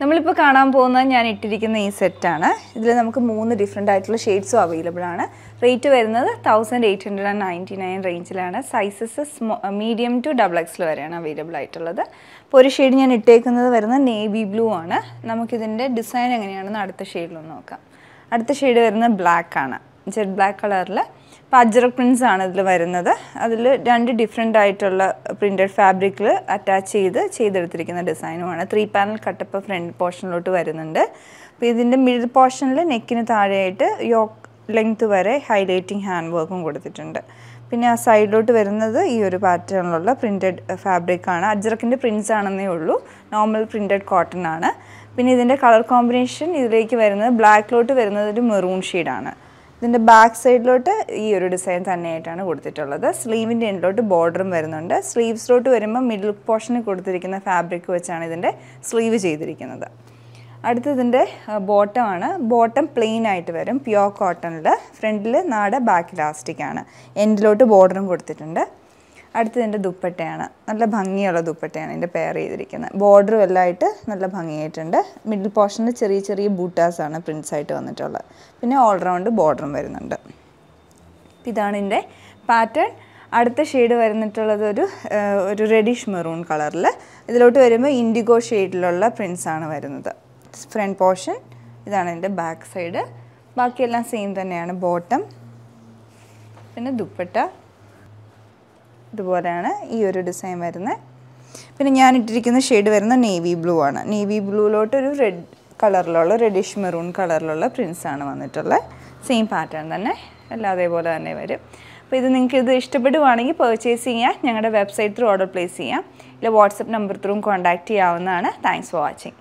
നമ്മളിപ്പോൾ കാണാൻ പോകുന്നത് ഞാൻ ഇട്ടിരിക്കുന്ന ഈ സെറ്റാണ് ഇതിൽ നമുക്ക് മൂന്ന് ഡിഫറെൻ്റ് ആയിട്ടുള്ള ഷെയ്ഡ്സും അവൈലബിൾ ആണ് റേറ്റ് വരുന്നത് thousand eight hundred and ninety nine റേഞ്ചിലാണ് sizes small medium to double എക്സിൽ വരെയാണ് അവൈലബിൾ ആയിട്ടുള്ളത് അപ്പോൾ ഒരു ഷെയ്ഡ് ഞാൻ ഇട്ടേക്കുന്നത് വരുന്നത് നേവി ബ്ലൂ ആണ് നമുക്കിതിൻ്റെ ഡിസൈൻ എങ്ങനെയാണെന്ന് അടുത്ത ഷെയ്ഡിലൊന്ന് നോക്കാം അടുത്ത ഷെയ്ഡ് വരുന്നത് ബ്ലാക്ക് ആണ് ജെറ്റ് ബ്ലാക്ക് കളറിൽ അപ്പോൾ പ്രിൻസ് ആണ് ഇതിൽ വരുന്നത് അതിൽ രണ്ട് ഡിഫറെൻ്റ് ആയിട്ടുള്ള പ്രിൻറ്റഡ് ഫാബ്രിക്കിൽ അറ്റാച്ച് ചെയ്ത് ചെയ്തെടുത്തിരിക്കുന്ന ഡിസൈനുമാണ് ത്രീ പാനൽ കട്ടപ്പ് ഫ്രണ്ട് പോർഷനിലോട്ട് വരുന്നുണ്ട് അപ്പോൾ ഇതിൻ്റെ മിഡിൽ പോർഷനിൽ നെക്കിന് താഴെയായിട്ട് യോക്ക് ലെങ്ത് വരെ ഹൈലൈറ്റിംഗ് ഹാൻഡ് വർക്കും കൊടുത്തിട്ടുണ്ട് പിന്നെ ആ സൈഡിലോട്ട് വരുന്നത് ഈ ഒരു പാറ്റേണിലുള്ള പ്രിൻറ്റഡ് ഫാബ്രിക്കാണ് അജ്രക്കിൻ്റെ പ്രിൻസ് ആണെന്നേ ഉള്ളൂ നോർമൽ പ്രിൻറ്റഡ് കോട്ടൺ ആണ് പിന്നെ ഇതിൻ്റെ കളർ കോമ്പിനേഷൻ ഇതിലേക്ക് വരുന്നത് ബ്ലാക്കിലോട്ട് വരുന്നത് ഒരു മെറൂൺ ഷെയ്ഡാണ് ഇതിൻ്റെ ബാക്ക് സൈഡിലോട്ട് ഈ ഒരു ഡിസൈൻ തന്നെയായിട്ടാണ് കൊടുത്തിട്ടുള്ളത് സ്ലീവിൻ്റെ എൻഡിലോട്ട് ബോർഡറും വരുന്നുണ്ട് സ്ലീവ്സിലോട്ട് വരുമ്പോൾ മിഡിൽ പോർഷന് കൊടുത്തിരിക്കുന്ന ഫാബ്രിക് വെച്ചാണ് ഇതിൻ്റെ സ്ലീവ് ചെയ്തിരിക്കുന്നത് അടുത്തതിൻ്റെ ബോട്ടമാണ് ബോട്ടം പ്ലെയിൻ ആയിട്ട് വരും പ്യുവർ കോട്ടണിൽ ഫ്രണ്ടിൽ നാടെ ബാക്ക് ഇലാസ്റ്റിക് ആണ് എൻഡിലോട്ട് ബോർഡറും കൊടുത്തിട്ടുണ്ട് അടുത്തത് എൻ്റെ ദുപ്പട്ടയാണ് നല്ല ഭംഗിയുള്ള ദുപ്പട്ടയാണ് എൻ്റെ പെയർ ചെയ്തിരിക്കുന്നത് ബോർഡറും എല്ലാമായിട്ട് നല്ല ഭംഗിയായിട്ടുണ്ട് മിഡിൽ പോർഷനിൽ ചെറിയ ചെറിയ ബൂട്ടാസാണ് പ്രിൻസ് ആയിട്ട് വന്നിട്ടുള്ളത് പിന്നെ ഓൾറൗണ്ട് ബോർഡറും വരുന്നുണ്ട് ഇതാണ് എൻ്റെ പാറ്റേൺ അടുത്ത ഷെയ്ഡ് വരുന്നിട്ടുള്ളത് ഒരു ഒരു റെഡിഷ് മെറൂൺ കളറിൽ ഇതിലോട്ട് വരുമ്പോൾ ഇൻഡിഗോ ഷെയ്ഡിലുള്ള പ്രിൻസ് ആണ് വരുന്നത് ഫ്രണ്ട് പോർഷൻ ഇതാണ് എൻ്റെ ബാക്ക് സൈഡ് ബാക്കിയെല്ലാം സെയിം തന്നെയാണ് ബോട്ടം പിന്നെ ദുപ്പട്ട ഇതുപോലെയാണ് ഈ ഒരു ഡിസൈൻ വരുന്നത് പിന്നെ ഞാൻ ഇട്ടിരിക്കുന്ന ഷെയ്ഡ് വരുന്ന നേവി ബ്ലൂ ആണ് നേവി ബ്ലൂയിലോട്ടൊരു റെഡ് കളറിലുള്ള റെഡിഷ് മെറൂൺ കളറിലുള്ള പ്രിൻസാണ് വന്നിട്ടുള്ളത് സെയിം പാറ്റേൺ തന്നെ എല്ലാം അതേപോലെ തന്നെ വരും അപ്പോൾ ഇത് നിങ്ങൾക്ക് ഇത് ഇഷ്ടപ്പെടുവാണെങ്കിൽ പർച്ചേസ് ചെയ്യാം ഞങ്ങളുടെ വെബ്സൈറ്റ് ത്രൂ ഓർഡർ പ്ലേസ് ചെയ്യാം ഇല്ല വാട്സപ്പ് നമ്പർ ത്രൂ കോൺടാക്റ്റ് ചെയ്യാവുന്നതാണ് താങ്ക്സ് ഫോർ വാച്ചിങ്